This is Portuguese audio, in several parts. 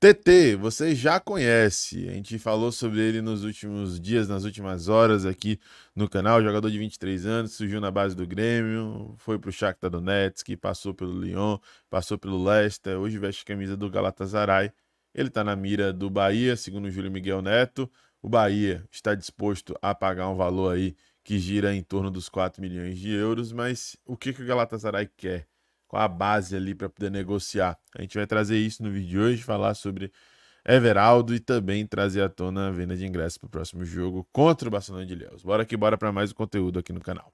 TT, você já conhece. A gente falou sobre ele nos últimos dias, nas últimas horas aqui no canal. Jogador de 23 anos, surgiu na base do Grêmio, foi pro Shakhtar Donetsk, passou pelo Lyon, passou pelo Leicester, hoje veste a camisa do Galatasaray. Ele está na mira do Bahia, segundo Júlio Miguel Neto. O Bahia está disposto a pagar um valor aí que gira em torno dos 4 milhões de euros, mas o que, que o Galatasaray quer? com a base ali para poder negociar. A gente vai trazer isso no vídeo de hoje, falar sobre Everaldo e também trazer à tona a venda de ingressos para o próximo jogo contra o Barcelona de Leos Bora que bora para mais conteúdo aqui no canal.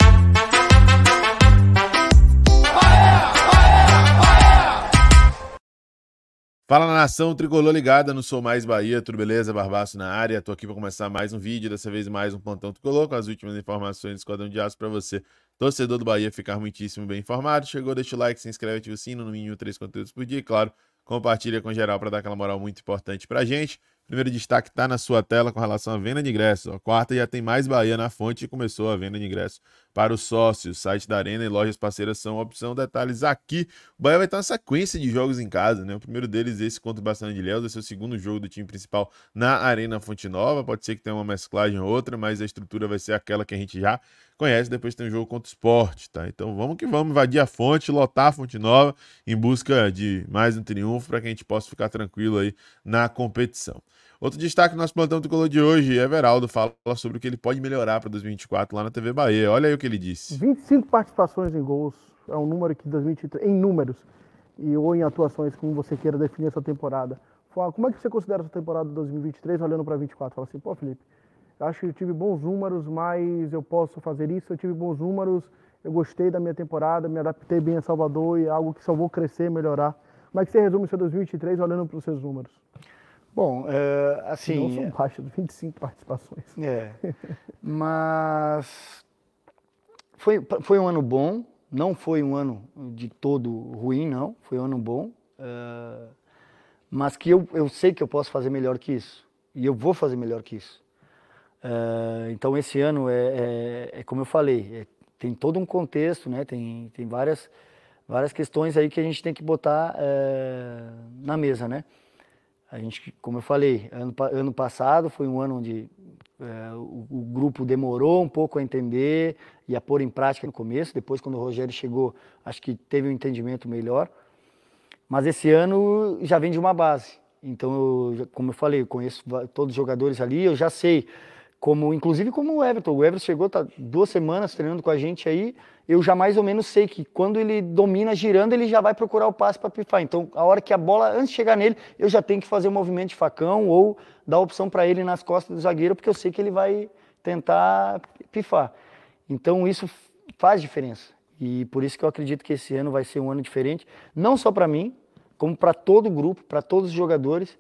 Fala na nação, tricolor ligada, não sou mais Bahia, tudo beleza? Barbaço na área, tô aqui para começar mais um vídeo, dessa vez mais um plantão tricolor com as últimas informações do Esquadrão de Aço para você, torcedor do Bahia, ficar muitíssimo bem informado. Chegou, deixa o like, se inscreve, ativa o sino, no mínimo três conteúdos por dia, e, claro, compartilha com geral para dar aquela moral muito importante pra gente. Primeiro destaque está na sua tela com relação à venda de ingressos. A Quarta já tem mais Bahia na fonte e começou a venda de ingressos para os sócios. Site da Arena e lojas parceiras são opção. Detalhes aqui. O Bahia vai estar uma sequência de jogos em casa, né? O primeiro deles, esse contra o Bastante de Léus, é segundo jogo do time principal na Arena Fonte Nova. Pode ser que tenha uma mesclagem ou outra, mas a estrutura vai ser aquela que a gente já conhece. Depois tem um jogo contra o esporte, tá? Então vamos que vamos invadir a fonte, lotar a Fonte Nova em busca de mais um triunfo para que a gente possa ficar tranquilo aí na competição. Outro destaque do nosso plantão tricolor de hoje, Everaldo fala sobre o que ele pode melhorar para 2024 lá na TV Bahia. Olha aí o que ele disse. 25 participações em gols é um número que 2023, em números e ou em atuações, como você queira definir essa temporada. como é que você considera essa temporada de 2023 olhando para 2024? Fala assim, pô, Felipe, acho que eu tive bons números, mas eu posso fazer isso, eu tive bons números, eu gostei da minha temporada, me adaptei bem a Salvador e é algo que só vou crescer, melhorar. Como é que você resume seu 2023 olhando para os seus números? Bom, é, assim. Não são baixas, é. 25 participações. É. Mas foi, foi um ano bom, não foi um ano de todo ruim, não. Foi um ano bom. É, mas que eu, eu sei que eu posso fazer melhor que isso. E eu vou fazer melhor que isso. É, então, esse ano é, é, como eu falei, tem todo um contexto, né? tem, tem várias, várias questões aí que a gente tem que botar na mesa, né? A gente, como eu falei, ano, ano passado foi um ano onde é, o, o, grupo demorou um pouco a entender e a pôr em prática no começo. Depois, quando o Rogério chegou, acho que teve um entendimento melhor. Mas esse ano já vem de uma base. Então, eu, como eu falei, eu conheço todos os jogadores ali, eu já sei como inclusive como o Everton. O Everton chegou, tá duas semanas treinando com a gente aí. Eu já mais ou menos sei que quando ele domina girando, ele já vai procurar o passe para pifar. Então, a hora que a bola antes de chegar nele, eu já tenho que fazer o um movimento de facão ou dar opção para ele nas costas do zagueiro, porque eu sei que ele vai tentar pifar. Então, isso faz diferença. E por isso que eu acredito que esse ano vai ser um ano diferente, não só para mim, como para todo o grupo, para todos os jogadores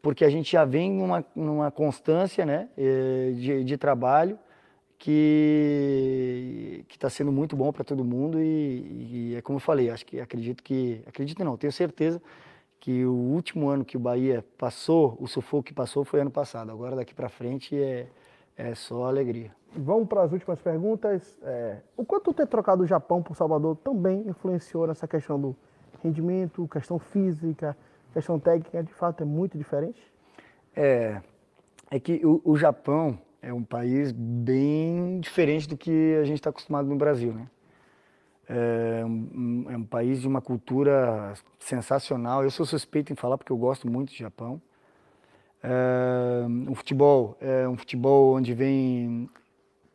porque a gente já vem numa, numa constância né, eh, de, de trabalho que está sendo muito bom para todo mundo e, e, é como eu falei, acho que acredito que acredito não, tenho certeza que o último ano que o Bahia passou, o sufoco que passou foi ano passado. Agora daqui para frente é, é só alegria. Vamos para as últimas perguntas. É, o quanto ter trocado o Japão por Salvador também influenciou nessa questão do rendimento, questão física, questão técnica, de fato, é muito diferente? É, é que o, o Japão é um país bem diferente do que a gente está acostumado no Brasil, né? É um, é um, país de uma cultura sensacional. Eu sou suspeito em falar porque eu gosto muito do Japão. É, o futebol é um futebol onde vem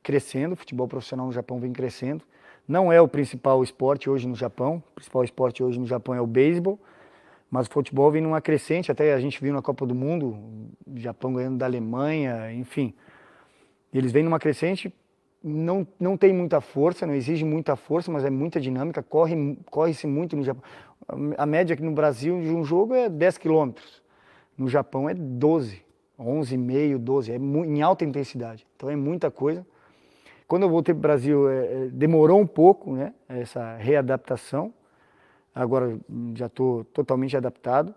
crescendo, o futebol profissional no Japão vem crescendo. Não é o principal esporte hoje no Japão. O principal esporte hoje no Japão é o beisebol mas o futebol vem numa crescente, até a gente viu na Copa do Mundo, o Japão ganhando da Alemanha, enfim. Eles vêm numa crescente, não, não tem muita força, não exige muita força, mas é muita dinâmica, corre-se corre muito no Japão. A média aqui no Brasil de um jogo é 10 quilômetros, no Japão é 12, 11,5, 12, é em alta intensidade. Então é muita coisa. Quando eu voltei para o Brasil, é, é, demorou um pouco né, essa readaptação, Agora já estou totalmente adaptado.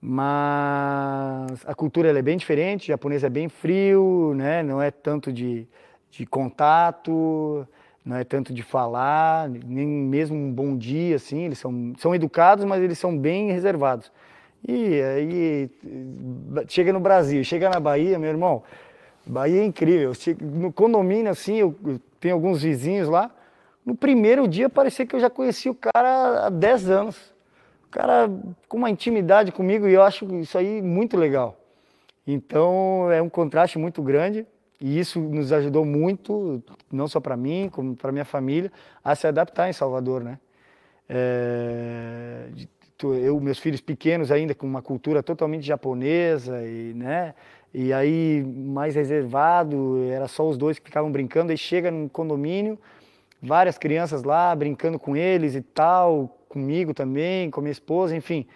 Mas a cultura é bem diferente, o japonês é bem frio, né? não é tanto de, de contato, não é tanto de falar, nem mesmo um bom dia, assim, eles são, são educados, mas eles são bem reservados. E aí chega no Brasil, chega na Bahia, meu irmão, Bahia é incrível. No condomínio, assim, eu, eu tenho alguns vizinhos lá, no primeiro dia parecia que eu já conhecia o cara há 10 anos. O cara com uma intimidade comigo e eu acho isso aí muito legal. Então é um contraste muito grande e isso nos ajudou muito, não só para mim, como para minha família, a se adaptar em Salvador, né? É, eu, meus filhos pequenos ainda com uma cultura totalmente japonesa e, né? E aí mais reservado, era só os dois que ficavam brincando. Aí chega num condomínio várias crianças lá brincando com eles e tal, comigo também, com a minha esposa, enfim.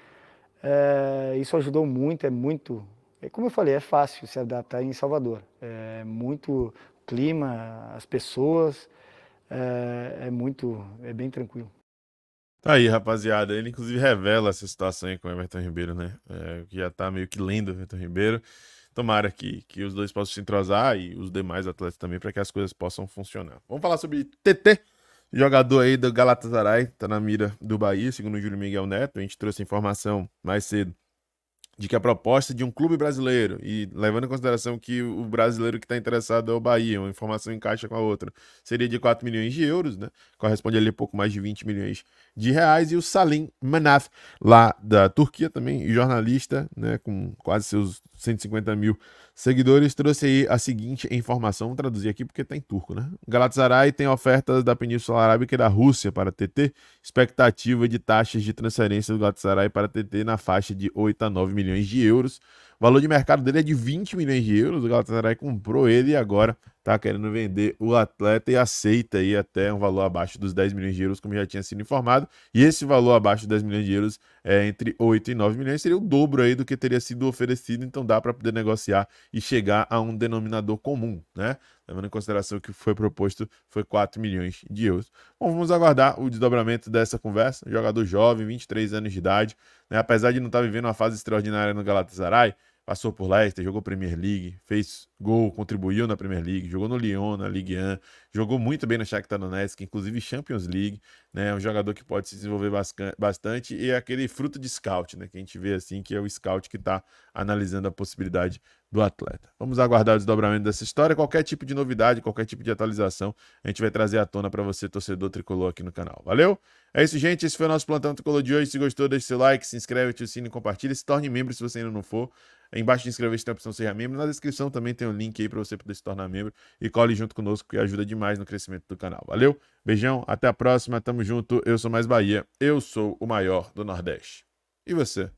É, isso ajudou muito, é muito. É, como eu falei, é fácil se adaptar em Salvador. É muito clima, as pessoas, é, é muito, é bem tranquilo. Tá aí, rapaziada. Ele, inclusive, revela essa situação aí com o Everton Ribeiro, né? É, que já tá meio que lendo o Everton Ribeiro. Tomara que, que os dois possam se entrosar e os demais atletas também, para que as coisas possam funcionar. Vamos falar sobre TT, jogador aí do Galatasaray, tá na mira do Bahia, segundo o Júlio Miguel Neto. A gente trouxe informação mais cedo de que a proposta de um clube brasileiro, e levando em consideração que o brasileiro que está interessado é o Bahia, uma informação encaixa com a outra, seria de 4 milhões de euros, né? Corresponde ali a pouco mais de 20 milhões de reais. E o Salim Manaf, lá da Turquia também, jornalista, né? Com quase seus 150 mil seguidores, trouxe aí a seguinte informação, vou traduzir aqui porque está em turco, né? Galatasaray tem ofertas da Península Arábica e da Rússia para TT, expectativa de taxas de transferência do Galatasaray para TT na faixa de 8 a 9 milhões de euros. O valor de mercado dele é de 20 milhões de euros. O Galatasaray comprou ele e agora tá querendo vender o atleta e aceita aí até um valor abaixo dos 10 milhões de euros, como já tinha sido informado. E esse valor abaixo dos 10 milhões de euros, é, entre 8 e 9 milhões, seria o dobro aí do que teria sido oferecido. Então dá para poder negociar e chegar a um denominador comum, né? levando em consideração que foi proposto foi 4 milhões de euros. Bom, vamos aguardar o desdobramento dessa conversa. jogador jovem, 23 anos de idade, né? apesar de não estar tá vivendo uma fase extraordinária no Galatasaray, passou por Leicester, jogou Premier League, fez gol, contribuiu na Premier League, jogou no Lyon, na Ligue 1, jogou muito bem no Shakhtar Donetsk, inclusive Champions League, né? É um jogador que pode se desenvolver bastante e é aquele fruto de scout, né? Que a gente vê assim, que é o scout que está analisando a possibilidade do atleta. Vamos aguardar o desdobramento dessa história. Qualquer tipo de novidade, qualquer tipo de atualização, a gente vai trazer à tona para você, torcedor tricolor, aqui no canal. Valeu? É isso, gente. Esse foi o nosso Plantão Tricolor de hoje. Se gostou, deixe seu like, se inscreve, ative o sininho, compartilha. Se torne membro se você ainda não for. Embaixo de inscrever-se tem a opção Seja Membro. Na descrição também tem um link aí para você poder se tornar membro. E cole junto conosco, que ajuda demais no crescimento do canal. Valeu? Beijão, até a próxima. Tamo junto. Eu sou Mais Bahia. Eu sou o maior do Nordeste. E você?